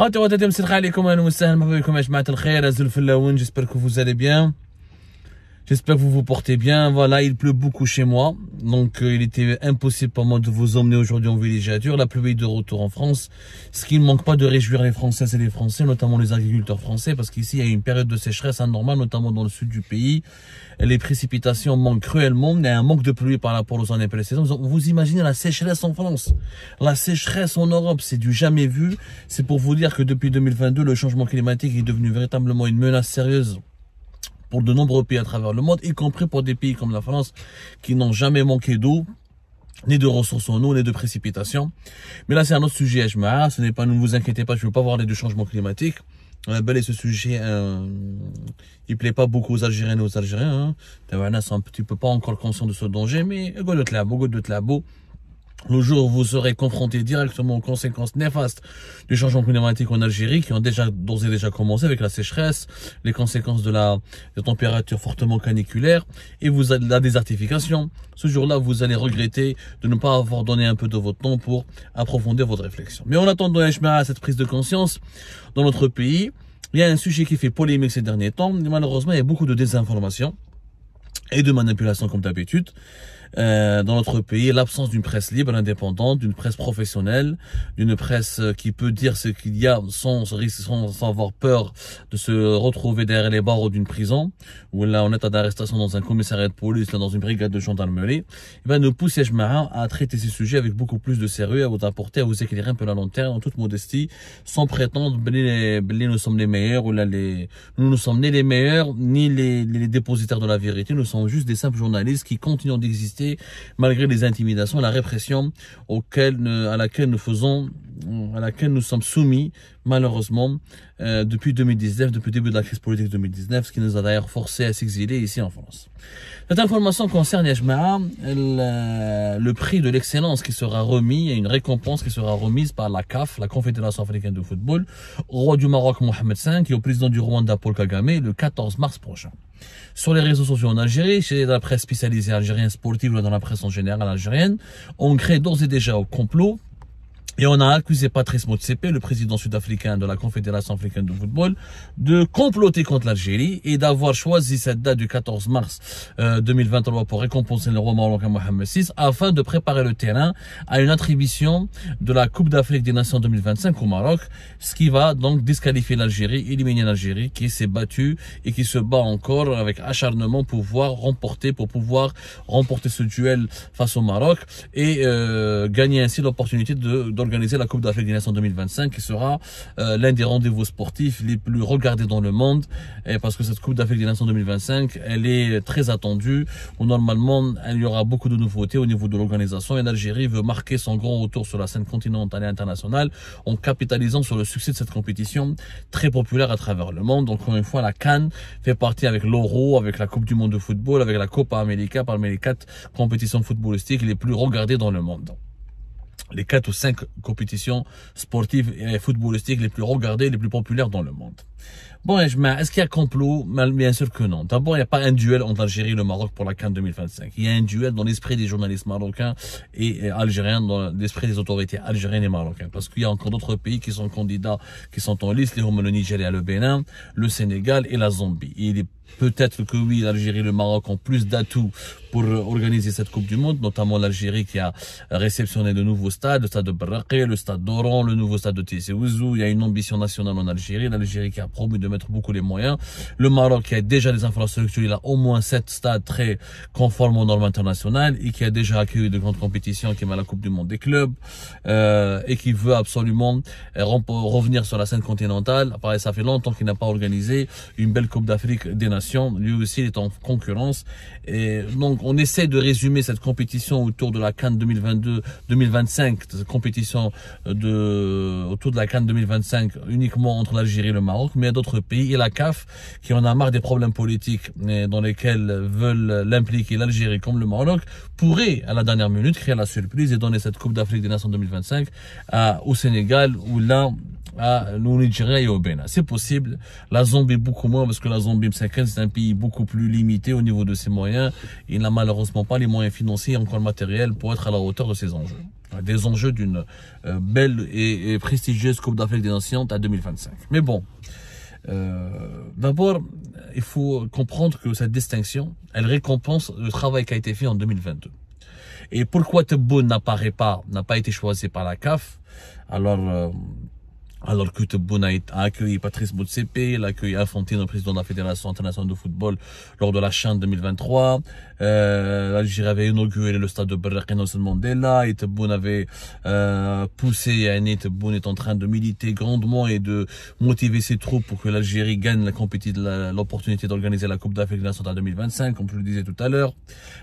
خاطر وتتم سلخ عليكم اهلا وسهلا مرحبا بكم يا جماعه الخير زلف الله جيسبر كوفو فوز بيان J'espère que vous vous portez bien. Voilà, il pleut beaucoup chez moi. Donc, euh, il était impossible pour moi de vous emmener aujourd'hui en villégiature. La pluie est de retour en France. Ce qui ne manque pas de réjouir les Françaises et les Français, notamment les agriculteurs français, parce qu'ici, il y a une période de sécheresse anormale, notamment dans le sud du pays. Les précipitations manquent cruellement. Il y a un manque de pluie par rapport aux années précédentes. Vous imaginez la sécheresse en France. La sécheresse en Europe, c'est du jamais vu. C'est pour vous dire que depuis 2022, le changement climatique est devenu véritablement une menace sérieuse pour de nombreux pays à travers le monde, y compris pour des pays comme la France qui n'ont jamais manqué d'eau ni de ressources en eau, ni de précipitations. Mais là, c'est un autre sujet, HMA. Ce n'est pas, ne vous inquiétez pas, je ne veux pas parler de changement climatique. climatiques. Euh, bel et ce sujet, euh, il plaît pas beaucoup aux Algériens et aux Algériens. Hein. ne un petit pas encore conscient de ce danger, mais de euh, go de labo le jour où vous serez confronté directement aux conséquences néfastes du changement climatique en Algérie, qui ont déjà d'ores et déjà commencé avec la sécheresse, les conséquences de la, température fortement caniculaire et vous la désertification, ce jour-là, vous allez regretter de ne pas avoir donné un peu de votre temps pour approfondir votre réflexion. Mais en attendant, à cette prise de conscience dans notre pays, il y a un sujet qui fait polémique ces derniers temps. Malheureusement, il y a beaucoup de désinformation et de manipulation comme d'habitude. Euh, dans notre pays, l'absence d'une presse libre, indépendante, d'une presse professionnelle, d'une presse euh, qui peut dire ce qu'il y a sans, sans, sans avoir peur de se retrouver derrière les barreaux d'une prison, où là en état d'arrestation dans un commissariat de police, là dans une brigade de gendarmerie, et eh bien nous pousse à traiter ces sujets avec beaucoup plus de sérieux, à vous apporter, à vous éclairer un peu la lanterne en toute modestie, sans prétendre que ben, ben, nous sommes les meilleurs ou là les, nous ne sommes ni les meilleurs ni les, les dépositaires de la vérité, nous sommes juste des simples journalistes qui continuent d'exister malgré les intimidations, la répression à laquelle nous faisons, euh, à laquelle nous sommes soumis, malheureusement, euh, depuis 2019, depuis le début de la crise politique 2019, ce qui nous a d'ailleurs forcé à s'exiler ici en France. Cette information concerne Yajmaa, le, euh, le prix de l'excellence qui sera remis et une récompense qui sera remise par la CAF, la Confédération africaine de football, au roi du Maroc Mohamed V et au président du Rwanda Paul Kagame le 14 mars prochain. Sur les réseaux sociaux en Algérie, chez la presse spécialisée algérienne sportive ou dans la presse en général algérienne, on crée d'ores et déjà au complot et on a accusé Patrice Motsepe, le président sud-africain de la Confédération africaine de football, de comploter contre l'Algérie et d'avoir choisi cette date du 14 mars 2023 euh, pour récompenser le roi marocain Mohamed VI afin de préparer le terrain à une attribution de la Coupe d'Afrique des Nations 2025 au Maroc, ce qui va donc disqualifier l'Algérie, éliminer l'Algérie qui s'est battue et qui se bat encore avec acharnement pour pouvoir remporter, pour pouvoir remporter ce duel face au Maroc et euh, gagner ainsi l'opportunité de organiser la Coupe d'Afrique des Nations 2025 qui sera euh, l'un des rendez-vous sportifs les plus regardés dans le monde et parce que cette Coupe d'Afrique des Nations 2025 elle est très attendue où normalement il y aura beaucoup de nouveautés au niveau de l'organisation et l'Algérie veut marquer son grand retour sur la scène continentale et internationale en capitalisant sur le succès de cette compétition très populaire à travers le monde. Encore une fois, la Cannes fait partie avec l'Euro, avec la Coupe du Monde de football, avec la Copa América parmi les quatre compétitions footballistiques les plus regardées dans le monde les quatre ou cinq compétitions sportives et footballistiques les plus regardées, et les plus populaires dans le monde. Bon, est-ce qu'il y a complot Bien sûr que non. D'abord, il n'y a pas un duel entre l'Algérie et le Maroc pour la CAN 2025. Il y a un duel dans l'esprit des journalistes marocains et algériens, dans l'esprit des autorités algériennes et marocaines. Parce qu'il y a encore d'autres pays qui sont candidats, qui sont en liste, les le Nigeria, le Bénin, le Sénégal et la Zambie. il est peut-être que oui, l'Algérie et le Maroc ont plus d'atouts pour organiser cette Coupe du Monde, notamment l'Algérie qui a réceptionné de nouveaux stades, le stade de Braque, le stade d'Oran, le nouveau stade de Ouzou Il y a une ambition nationale en Algérie, l'Algérie promis de mettre beaucoup les moyens. Le Maroc qui a déjà des infrastructures, il a au moins sept stades très conformes aux normes internationales et qui a déjà accueilli de grandes compétitions qui est la Coupe du Monde des clubs euh, et qui veut absolument euh, revenir sur la scène continentale. Après, ça fait longtemps qu'il n'a pas organisé une belle Coupe d'Afrique des Nations. Lui aussi, il est en concurrence. Et donc, on essaie de résumer cette compétition autour de la Cannes 2022-2025, cette compétition de, autour de la Cannes 2025 uniquement entre l'Algérie et le Maroc mais d'autres pays et la CAF qui en a marre des problèmes politiques euh, dans lesquels veulent l'impliquer l'Algérie comme le Maroc pourrait à la dernière minute créer la surprise et donner cette Coupe d'Afrique des Nations 2025 au Sénégal ou là à au Nigeria et au Bénin. C'est possible. La Zambie beaucoup moins parce que la Zambie c'est un pays beaucoup plus limité au niveau de ses moyens. Il n'a malheureusement pas les moyens financiers et encore matériels pour être à la hauteur de ses enjeux des enjeux d'une euh, belle et, prestigieuse Coupe d'Afrique des Nations à 2025. Mais bon, euh, d'abord, il faut comprendre que cette distinction, elle récompense le travail qui a été fait en 2022. Et pourquoi Tebboune n'apparaît pas, n'a pas été choisi par la CAF Alors, euh, alors que Tebboune a accueilli Patrice Boutsepe, il a accueilli le président de la Fédération internationale de football, lors de la Chine 2023. Euh, L'Algérie avait inauguré le stade de Berraq Mandela et Tebboune avait euh, poussé Yanné. Tebboune est en train de militer grandement et de motiver ses troupes pour que l'Algérie gagne la compétition, l'opportunité d'organiser la Coupe d'Afrique nationale 2025, comme je le disais tout à l'heure.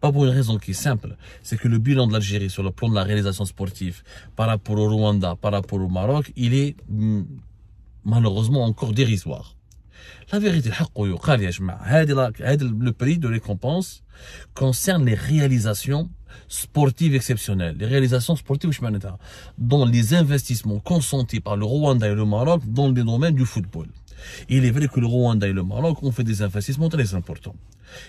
Pas pour une raison qui est simple, c'est que le bilan de l'Algérie sur le plan de la réalisation sportive par rapport au Rwanda, par rapport au Maroc, il est malheureusement encore dérisoire. La vérité, le prix de récompense concerne les réalisations sportives exceptionnelles. Les réalisations sportives, dont les investissements consentis par le Rwanda et le Maroc dans le domaine du football. Il est vrai que le Rwanda et le Maroc ont fait des investissements très importants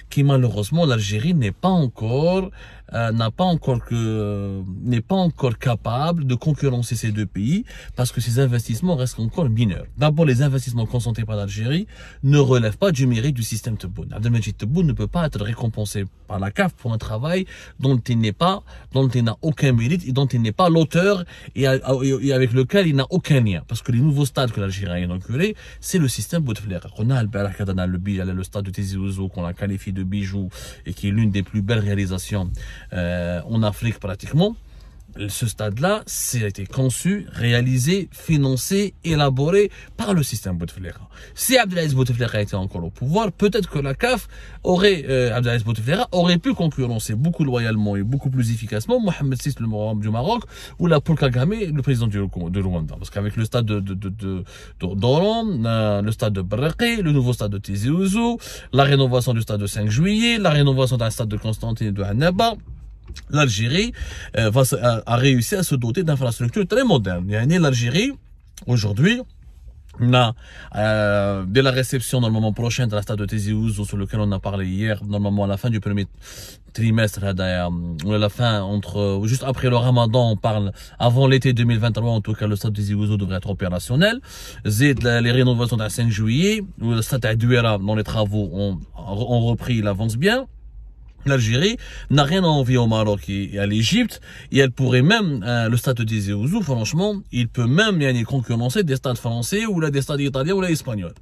qui malheureusement l'Algérie n'est pas encore euh, n'a pas encore que euh, n'est pas encore capable de concurrencer ces deux pays parce que ces investissements restent encore mineurs. D'abord, les investissements consentis par l'Algérie ne relèvent pas du mérite du système Tebboune. Abdelmajid Tebboune ne peut pas être récompensé par la CAF pour un travail dont il n'est pas, dont il n'a aucun mérite et dont il n'est pas l'auteur et, avec lequel il n'a aucun lien. Parce que les nouveaux stades que l'Algérie a inaugurés, c'est le système Bouteflika. On a le stade de Tizi qu'on a calé filles de Bijoux et qui est l'une des plus belles réalisations euh, en Afrique pratiquement ce stade-là, c'est été conçu, réalisé, financé, élaboré par le système Bouteflika. Si Abdelaziz Bouteflika était encore au pouvoir, peut-être que la CAF aurait, euh, Abdelaziz Bouteflika aurait pu concurrencer beaucoup loyalement et beaucoup plus efficacement Mohamed VI, le Mohamed du Maroc, ou la Paul le président du, de Rwanda. Parce qu'avec le stade de, de, euh, le stade de Breki, le nouveau stade de Tizi Ouzou, la rénovation du stade de 5 juillet, la rénovation d'un stade de Constantine et de Hanaba l'Algérie euh, va a, réussi à se doter d'infrastructures très modernes. L'Algérie, aujourd'hui, a euh, dès la réception dans le moment prochain de la stade de Tizi sur lequel on a parlé hier, normalement à la fin du premier trimestre, euh, la fin entre juste après le Ramadan, on parle avant l'été 2023 en tout cas le stade de Tizi devrait être opérationnel. les rénovations d'un 5 juillet, le stade à Duera, dont les travaux ont, ont repris, l'avance bien. L'Algérie n'a rien à envier au Maroc et à l'Égypte, et elle pourrait même, euh, le stade des zoo. franchement, il peut même y concurrencer des stades français ou là, des stades italiens ou là, espagnols.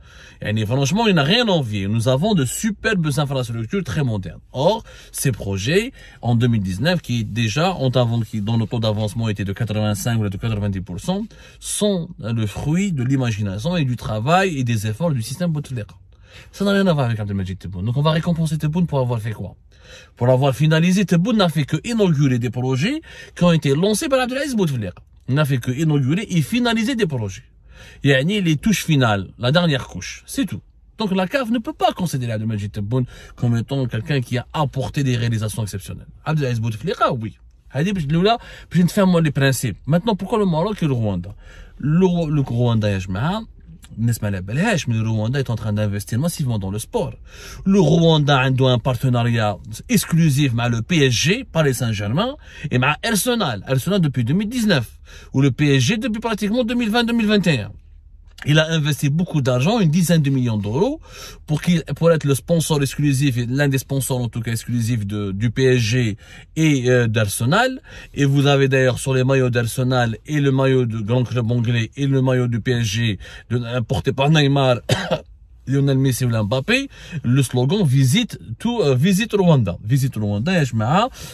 Et franchement, il n'a rien à envier. Nous avons de superbes infrastructures très modernes. Or, ces projets, en 2019, qui déjà ont avant, dont le taux d'avancement était de 85 ou de 90%, sont euh, le fruit de l'imagination et du travail et des efforts du système Bouteflika. Ça n'a rien à voir avec Abdelmajid Tebboune. Donc on va récompenser Tebboune pour avoir fait quoi Pour avoir finalisé, Tebboune n'a fait que inaugurer des projets qui ont été lancés par Abdelaziz Bouteflika. Il n'a fait que inaugurer et finaliser des projets. Il y a les touches finales, la dernière couche, c'est tout. Donc la cave ne peut pas considérer Abdelmajid Tebboune comme étant quelqu'un qui a apporté des réalisations exceptionnelles. Abdelaziz Bouteflika, oui. puis je te faire moi les principes. maintenant pourquoi le Maroc et le Rwanda le, le Rwanda le Rwanda est en train d'investir massivement dans le sport. Le Rwanda a un partenariat exclusif avec le PSG, Paris Saint-Germain, et avec Arsenal. Arsenal depuis 2019, ou le PSG depuis pratiquement 2020-2021 il a investi beaucoup d'argent, une dizaine de millions d'euros, pour qu'il, pour être le sponsor exclusif, l'un des sponsors en tout cas exclusifs de, du PSG et euh, d'Arsenal. Et vous avez d'ailleurs sur les maillots d'Arsenal et le maillot de Grand Club Anglais et le maillot du PSG de, porté par Neymar Lionel Messi ou Mbappé, le slogan visite tout euh, visite Rwanda. Visite Rwanda,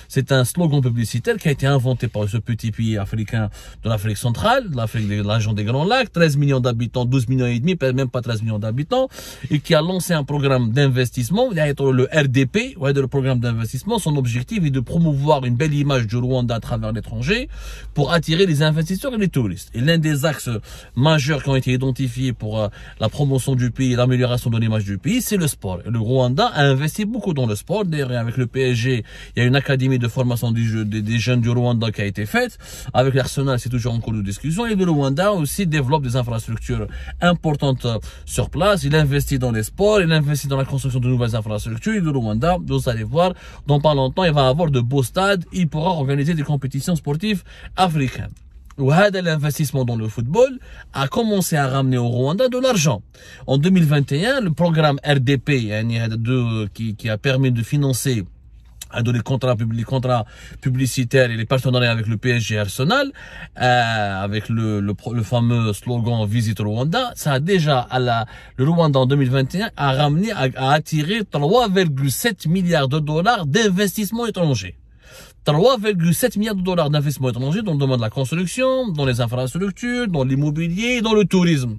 c'est un slogan publicitaire qui a été inventé par ce petit pays africain de l'Afrique centrale, l'Afrique de l'agent des Grands Lacs, 13 millions d'habitants, 12 millions et demi, même pas 13 millions d'habitants, et qui a lancé un programme d'investissement, le RDP, ouais, le programme d'investissement. Son objectif est de promouvoir une belle image du Rwanda à travers l'étranger pour attirer les investisseurs et les touristes. Et l'un des axes majeurs qui ont été identifiés pour euh, la promotion du pays de l'image du pays, c'est le sport. le Rwanda a investi beaucoup dans le sport. D'ailleurs, avec le PSG, il y a une académie de formation du jeu, des, des, jeunes du Rwanda qui a été faite. Avec l'Arsenal, c'est toujours en cours de discussion. Et le Rwanda aussi développe des infrastructures importantes euh, sur place. Il investit dans les sports, il investit dans la construction de nouvelles infrastructures. Et le Rwanda, vous allez voir, dans pas longtemps, il va avoir de beaux stades. Il pourra organiser des compétitions sportives africaines. L'investissement dans le football a commencé à ramener au Rwanda de l'argent. En 2021, le programme RDP, qui a permis de financer les contrats, contrats publicitaires et les partenariats avec le PSG Arsenal, euh, avec le, fameux slogan Visite Rwanda, ça a déjà, à le Rwanda en 2021 a ramené, a, a attiré 3,7 milliards de dollars d'investissements étrangers. 3,7 milliards de dollars d'investissement étranger dans le domaine de la construction, dans les infrastructures, dans l'immobilier et dans le tourisme.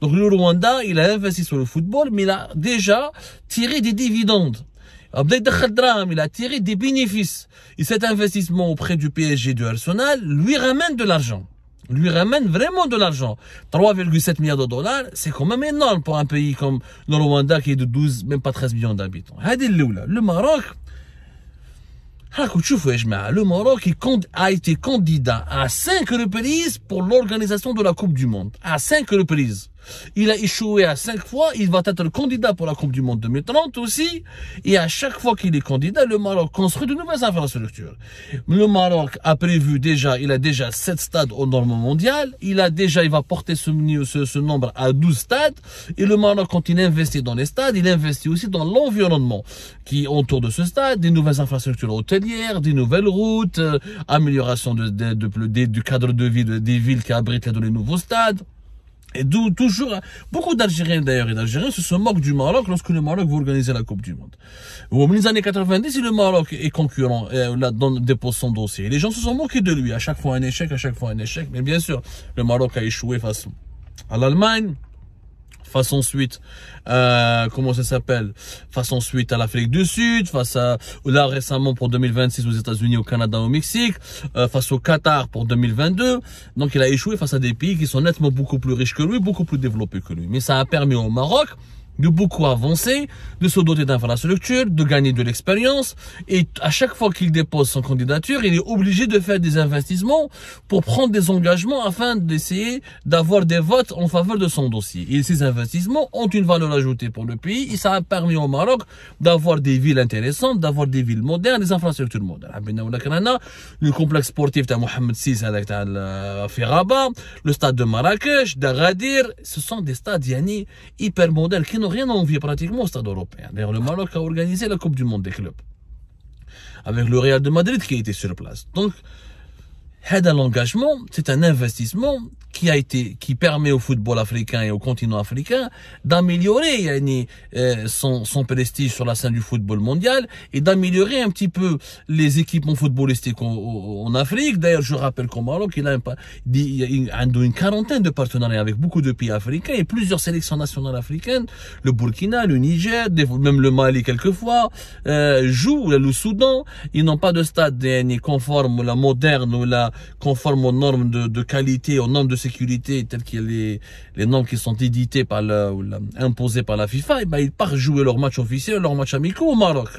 Donc le Rwanda, il a investi sur le football, mais il a déjà tiré des dividendes. Il a tiré des bénéfices. Et cet investissement auprès du PSG du Arsenal lui ramène de l'argent lui ramène vraiment de l'argent. 3,7 milliards de dollars, c'est quand même énorme pour un pays comme le Rwanda qui est de 12, même pas 13 millions d'habitants. Le Maroc, le Maroc a été candidat à cinq reprises pour l'organisation de la Coupe du Monde. À cinq reprises. Il a échoué à cinq fois. Il va être candidat pour la Coupe du Monde 2030 aussi. Et à chaque fois qu'il est candidat, le Maroc construit de nouvelles infrastructures. Le Maroc a prévu déjà, il a déjà sept stades aux normes mondiales. Il a déjà, il va porter ce, nombre à 12 stades. Et le Maroc, continue il dans les stades, il investit aussi dans l'environnement qui autour de ce stade, des nouvelles infrastructures hôtelières, des nouvelles routes, euh, amélioration du cadre de vie des villes qui abritent les nouveaux stades. Et d'où toujours, hein, beaucoup d'Algériens d'ailleurs et d'Algériens se moquent du Maroc lorsque le Maroc veut organiser la Coupe du Monde. Au milieu des années 90, le Maroc est concurrent, euh, là, dépose son dossier. les gens se sont moqués de lui. À chaque fois un échec, à chaque fois un échec. Mais bien sûr, le Maroc a échoué face à l'Allemagne, façon ensuite euh, comment ça s'appelle Façon suite à l'Afrique du Sud, face à, là récemment pour 2026 aux États-Unis, au Canada, au Mexique, euh, face au Qatar pour 2022. Donc il a échoué face à des pays qui sont nettement beaucoup plus riches que lui, beaucoup plus développés que lui. Mais ça a permis au Maroc de beaucoup avancer, de se doter d'infrastructures, de gagner de l'expérience. Et à chaque fois qu'il dépose son candidature, il est obligé de faire des investissements pour prendre des engagements afin d'essayer d'avoir des votes en faveur de son dossier. Et ces investissements ont une valeur ajoutée pour le pays. Et ça a permis au Maroc d'avoir des villes intéressantes, d'avoir des villes modernes, des infrastructures modernes. Le complexe sportif de Mohamed VI à le stade de Marrakech, d'Agadir, ce sont des stades yani, hyper modernes qui n'ont rien envie pratiquement au stade européen. D'ailleurs, le Maroc a organisé la Coupe du Monde des clubs avec le Real de Madrid qui était sur place. Donc, à l'engagement, c'est un investissement qui a été qui permet au football africain et au continent africain d'améliorer ni euh, son, son prestige sur la scène du football mondial et d'améliorer un petit peu les équipements footballistiques en, Afrique. D'ailleurs, je rappelle qu'au Maroc, il a, a une quarantaine de partenariats avec beaucoup de pays africains et plusieurs sélections nationales africaines, le Burkina, le Niger, même le Mali quelquefois, joue, euh, jouent le Soudan. Ils n'ont pas de stade ni conforme ou la moderne ou la conforme aux normes de, de qualité, aux normes de sécurité telles que les, les normes qui sont éditées par la, ou imposées par la FIFA, et eh ben, ils partent jouer leurs matchs officiels, leurs matchs amicaux au Maroc.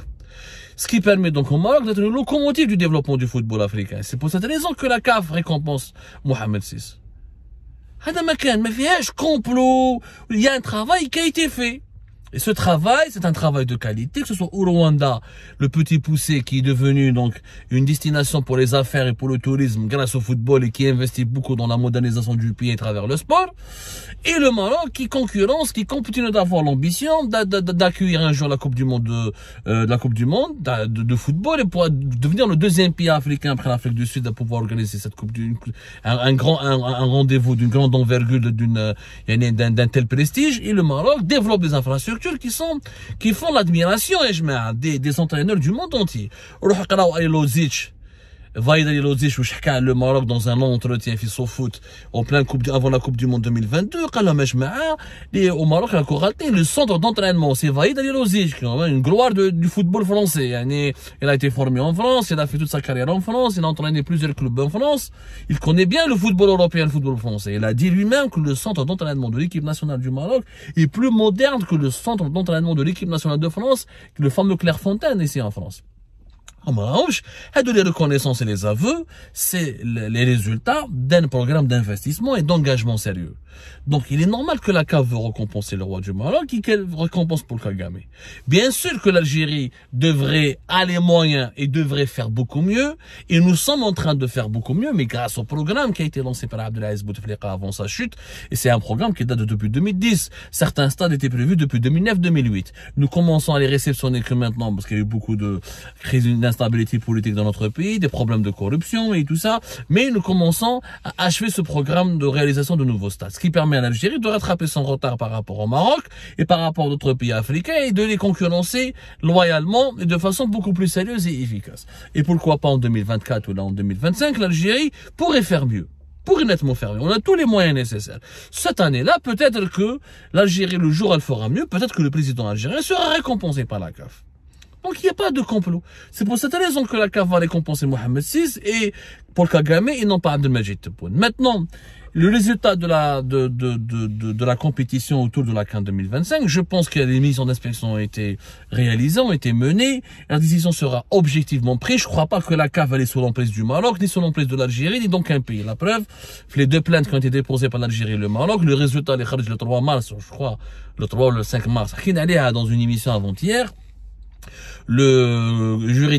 Ce qui permet donc au Maroc d'être le locomotive du développement du football africain. C'est pour cette raison que la CAF récompense Mohamed VI. Adam McLean, mais complot, il y a un travail qui a été fait et ce travail, c'est un travail de qualité, que ce soit au Rwanda, le petit poussé qui est devenu donc une destination pour les affaires et pour le tourisme grâce au football et qui investit beaucoup dans la modernisation du pays à travers le sport, et le Maroc qui concurrence, qui continue d'avoir l'ambition d'accueillir un jour la Coupe du Monde euh, de, la Coupe du Monde de, football et pour devenir le deuxième pays africain après l'Afrique du Sud à pouvoir organiser cette Coupe du un, un grand un, rendez-vous d'une grande envergure euh, d'un tel prestige et le Maroc développe des infrastructures qui sont qui font l'admiration eh, des, des entraîneurs du monde entier. Vaïd Alilodzic, où le Maroc dans un long entretien, fait au foot, en plein coupe, avant la Coupe du Monde 2022, quand au Maroc, il a raté le centre d'entraînement. C'est Vaïd est une gloire du football français. Hein. Il a été formé en France, il a fait toute sa carrière en France, il a entraîné plusieurs clubs en France. Il connaît bien le football européen, le football français. Il a dit lui-même que le centre d'entraînement de l'équipe nationale du Maroc est plus moderne que le centre d'entraînement de l'équipe nationale de France, le fameux Clairefontaine ici en France de les reconnaissances et les aveux, c'est les résultats d'un programme d'investissement et d'engagement sérieux. Donc, il est normal que la CAF veut récompenser le roi du Maroc et qu'elle récompense pour le Kagame. Bien sûr que l'Algérie devrait aller moyen et devrait faire beaucoup mieux. Et nous sommes en train de faire beaucoup mieux, mais grâce au programme qui a été lancé par Abdelaziz Bouteflika avant sa chute. Et c'est un programme qui date de depuis 2010. Certains stades étaient prévus depuis 2009-2008. Nous commençons à les réceptionner que maintenant parce qu'il y a eu beaucoup de crises stabilité politique dans notre pays, des problèmes de corruption et tout ça. Mais nous commençons à achever ce programme de réalisation de nouveaux stades, ce qui permet à l'Algérie de rattraper son retard par rapport au Maroc et par rapport à d'autres pays africains et de les concurrencer loyalement et de façon beaucoup plus sérieuse et efficace. Et pourquoi pas en 2024 ou là en 2025, l'Algérie pourrait faire mieux Pour nettement faire mieux. On a tous les moyens nécessaires. Cette année-là, peut-être que l'Algérie, le jour, elle fera mieux. Peut-être que le président algérien sera récompensé par la CAF. Donc il n'y a pas de complot. C'est pour cette raison que la CAF va récompenser Mohamed VI et Paul Kagame et non pas Abdelmajid Tebboune. Maintenant, le résultat de la, de, de, de, de, la compétition autour de la CAN 2025, je pense que les missions d'inspection ont été réalisées, ont été menées. La décision sera objectivement prise. Je ne crois pas que la CAF allait sous l'emprise du Maroc, ni sur l'emprise de l'Algérie, ni donc un pays. La preuve, les deux plaintes qui ont été déposées par l'Algérie et le Maroc, le résultat, les le 3 mars, je crois, le 3 ou le 5 mars, dans une émission avant-hier, le juridique